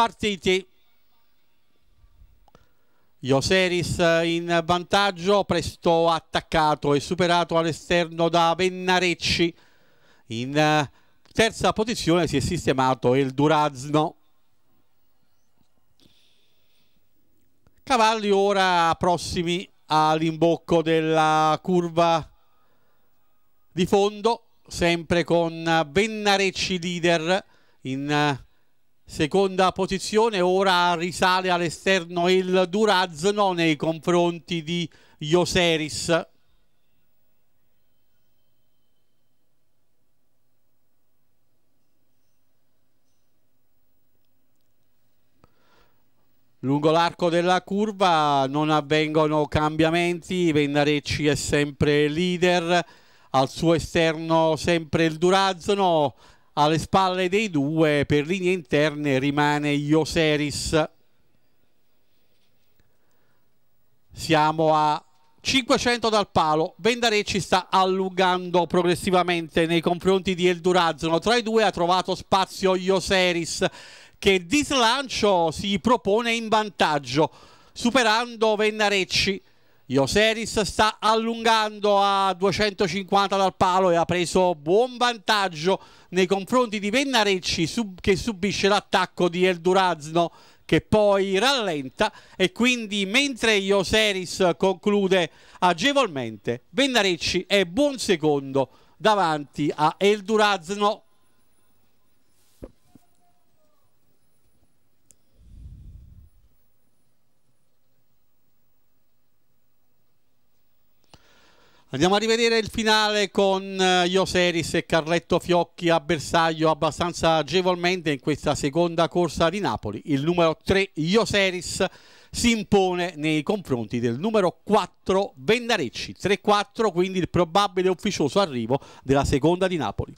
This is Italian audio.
partiti. Ioseris in vantaggio, presto attaccato e superato all'esterno da Vennarecci. In eh, terza posizione si è sistemato il Durazno. Cavalli ora prossimi all'imbocco della curva di fondo, sempre con Vennarecci leader in eh, Seconda posizione, ora risale all'esterno il Durazno nei confronti di Ioseris. Lungo l'arco della curva non avvengono cambiamenti, Vendarecci è sempre leader, al suo esterno sempre il Durazno, alle spalle dei due per linee interne rimane Ioseris siamo a 500 dal palo Vendarecci sta allungando progressivamente nei confronti di Eldurazzono tra i due ha trovato spazio Ioseris che di slancio si propone in vantaggio superando Vendarecci Ioseris sta allungando a 250 dal palo e ha preso buon vantaggio nei confronti di Vennarecci sub che subisce l'attacco di Eldurazno che poi rallenta e quindi mentre Ioseris conclude agevolmente Vennarecci è buon secondo davanti a Eldurazno Andiamo a rivedere il finale con eh, Ioseris e Carletto Fiocchi a bersaglio abbastanza agevolmente in questa seconda corsa di Napoli. Il numero 3 Ioseris si impone nei confronti del numero 4 Vendarecci. 3-4 quindi il probabile ufficioso arrivo della seconda di Napoli.